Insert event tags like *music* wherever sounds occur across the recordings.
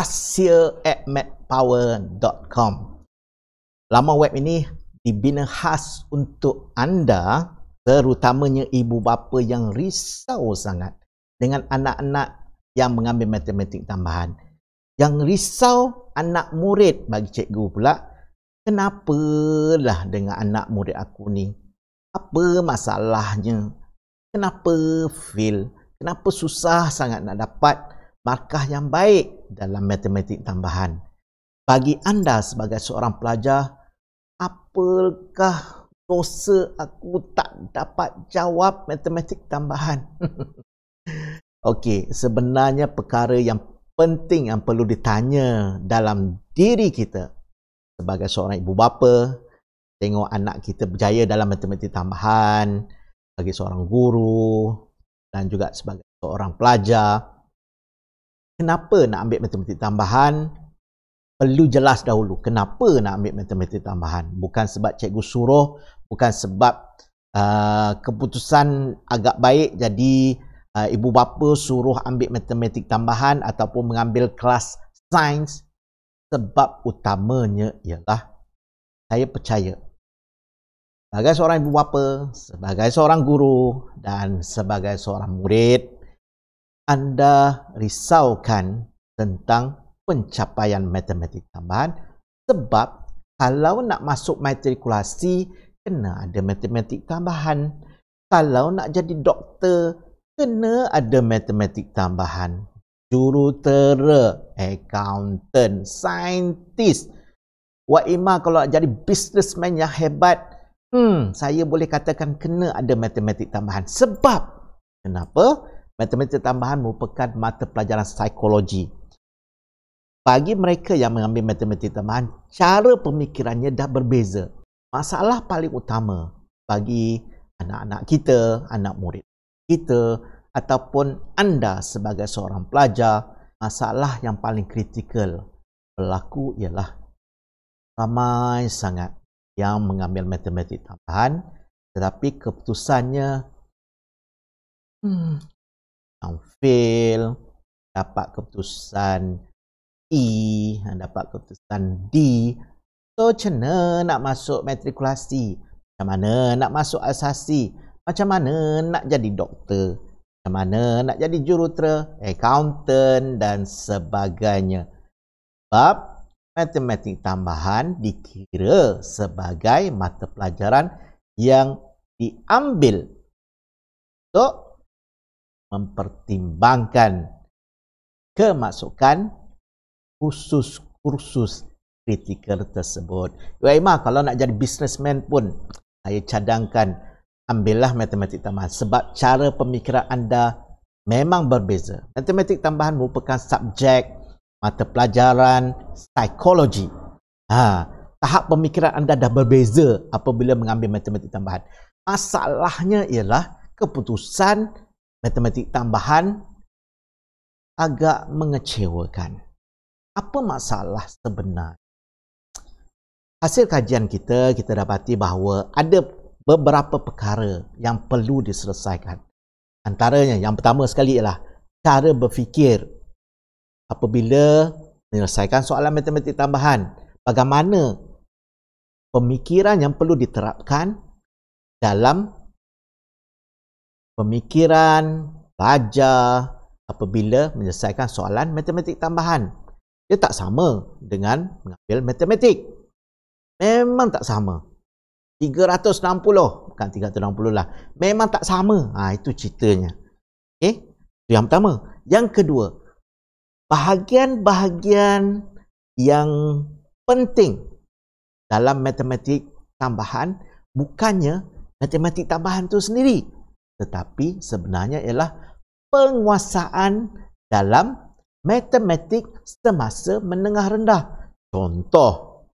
rahsia at madpower.com Laman web ini dibina khas untuk anda terutamanya ibu bapa yang risau sangat dengan anak-anak yang mengambil matematik tambahan. Yang risau anak murid bagi cikgu pula, lah dengan anak murid aku ni? Apa masalahnya? Kenapa fail? Kenapa susah sangat nak dapat? markah yang baik dalam matematik tambahan. Bagi anda sebagai seorang pelajar, apakah dosa aku tak dapat jawab matematik tambahan? *laughs* Okey, sebenarnya perkara yang penting yang perlu ditanya dalam diri kita sebagai seorang ibu bapa, tengok anak kita berjaya dalam matematik tambahan, bagi seorang guru dan juga sebagai seorang pelajar, kenapa nak ambil matematik tambahan perlu jelas dahulu kenapa nak ambil matematik tambahan bukan sebab cikgu suruh bukan sebab uh, keputusan agak baik jadi uh, ibu bapa suruh ambil matematik tambahan ataupun mengambil kelas sains sebab utamanya ialah saya percaya sebagai seorang ibu bapa sebagai seorang guru dan sebagai seorang murid anda risaukan tentang pencapaian matematik tambahan sebab kalau nak masuk matrikulasi kena ada matematik tambahan kalau nak jadi doktor kena ada matematik tambahan jurutera accountant scientist wa Ima kalau nak jadi businessman yang hebat hmm saya boleh katakan kena ada matematik tambahan sebab kenapa matematik tambahan merupakan mata pelajaran psikologi. Bagi mereka yang mengambil matematik tambahan, cara pemikirannya dah berbeza. Masalah paling utama bagi anak-anak kita, anak murid kita ataupun anda sebagai seorang pelajar, masalah yang paling kritikal berlaku ialah ramai sangat yang mengambil matematik tambahan tetapi keputusannya hmm, fail, dapat keputusan E ha, dapat keputusan D so cena nak masuk matrikulasi macam mana nak masuk asasi macam mana nak jadi doktor macam mana nak jadi jurutera accountant dan sebagainya sebab matematik tambahan dikira sebagai mata pelajaran yang diambil untuk mempertimbangkan kemasukan khusus kursus kritikal tersebut. Uaimah, kalau nak jadi businessman pun, saya cadangkan ambillah matematik tambahan sebab cara pemikiran anda memang berbeza. Matematik tambahan merupakan subjek mata pelajaran psikologi. Ha, tahap pemikiran anda dah berbeza apabila mengambil matematik tambahan. Masalahnya ialah keputusan matematik tambahan agak mengecewakan. Apa masalah sebenar? Hasil kajian kita, kita dapati bahawa ada beberapa perkara yang perlu diselesaikan. Antaranya, yang pertama sekali ialah cara berfikir apabila menyelesaikan soalan matematik tambahan. Bagaimana pemikiran yang perlu diterapkan dalam pemikiran raja apabila menyelesaikan soalan matematik tambahan. Dia tak sama dengan mengambil matematik. Memang tak sama. 360, bukan 360 lah. Memang tak sama. Ha, itu ceritanya. Okay? Itu yang pertama. Yang kedua, bahagian-bahagian yang penting dalam matematik tambahan bukannya matematik tambahan itu sendiri tetapi sebenarnya ialah penguasaan dalam matematik semasa menengah rendah. Contoh,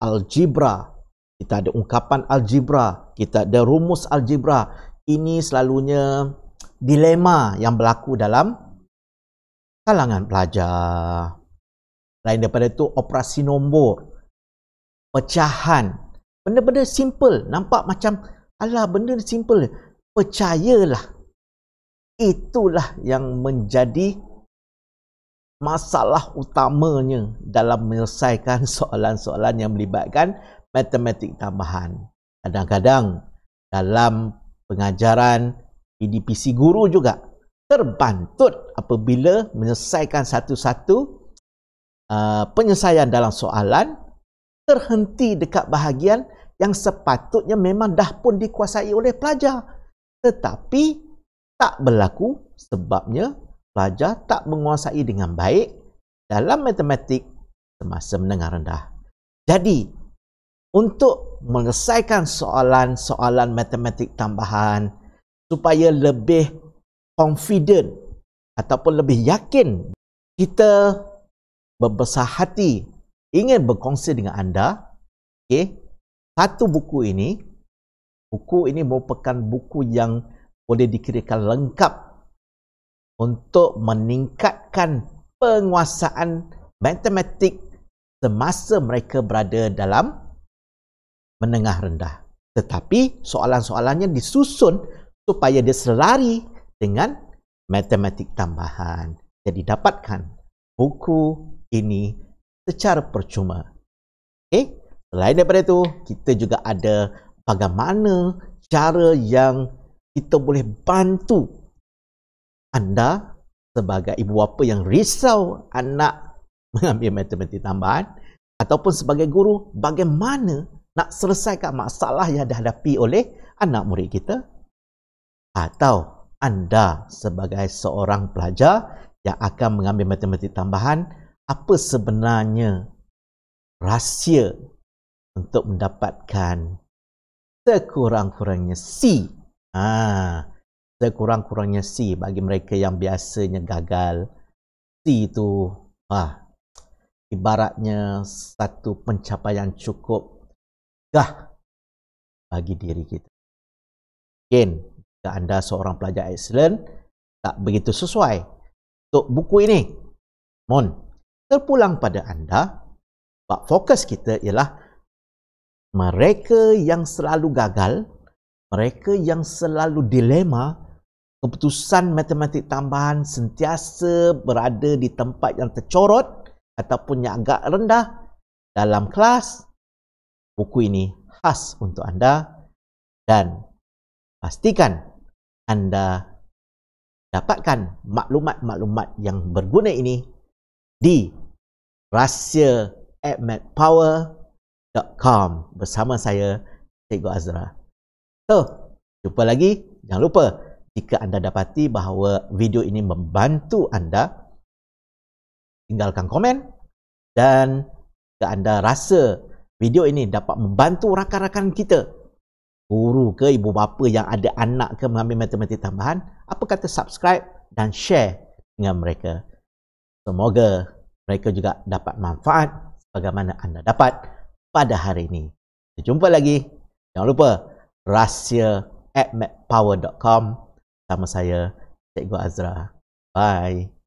algebra. Kita ada ungkapan algebra. Kita ada rumus algebra. Ini selalunya dilema yang berlaku dalam kalangan pelajar. Lain daripada itu, operasi nombor. Pecahan. Benda-benda simple. Nampak macam, alah benda simple percayalah itulah yang menjadi masalah utamanya dalam menyelesaikan soalan-soalan yang melibatkan matematik tambahan. Kadang-kadang dalam pengajaran e PDPC guru juga terbantut apabila menyelesaikan satu-satu uh, penyelesaian dalam soalan terhenti dekat bahagian yang sepatutnya memang dah pun dikuasai oleh pelajar tetapi tak berlaku sebabnya pelajar tak menguasai dengan baik dalam matematik semasa menengah rendah. Jadi, untuk menyelesaikan soalan-soalan matematik tambahan supaya lebih confident ataupun lebih yakin kita berbesar hati ingin berkongsi dengan anda, okay, satu buku ini Buku ini merupakan buku yang boleh dikirakan lengkap untuk meningkatkan penguasaan matematik semasa mereka berada dalam menengah rendah. Tetapi soalan-soalannya disusun supaya dia selari dengan matematik tambahan. Jadi dapatkan buku ini secara percuma. Okay? Eh, selain daripada itu, kita juga ada bagaimana cara yang kita boleh bantu anda sebagai ibu bapa yang risau anak *laughs* mengambil matematik tambahan ataupun sebagai guru bagaimana nak selesaikan masalah yang dihadapi oleh anak murid kita atau anda sebagai seorang pelajar yang akan mengambil matematik tambahan apa sebenarnya rahsia untuk mendapatkan sekurang-kurangnya C. Ha, sekurang-kurangnya C bagi mereka yang biasanya gagal. C itu ah, ibaratnya satu pencapaian cukup gah bagi diri kita. Mungkin jika anda seorang pelajar excellent, tak begitu sesuai untuk buku ini. Mon, terpulang pada anda, sebab fokus kita ialah mereka yang selalu gagal, mereka yang selalu dilema, keputusan matematik tambahan sentiasa berada di tempat yang tercorot ataupun yang agak rendah dalam kelas, buku ini khas untuk anda dan pastikan anda dapatkan maklumat-maklumat yang berguna ini di Rahsia at Power www.ilmuhadis.com bersama saya Cikgu Azra. So, jumpa lagi. Jangan lupa jika anda dapati bahawa video ini membantu anda tinggalkan komen dan jika anda rasa video ini dapat membantu rakan-rakan kita guru ke ibu bapa yang ada anak ke mengambil matematik tambahan apa kata subscribe dan share dengan mereka semoga mereka juga dapat manfaat bagaimana anda dapat pada hari ini. Kita jumpa lagi. Jangan lupa rahsia at mapower.com sama saya Cikgu Azra. Bye.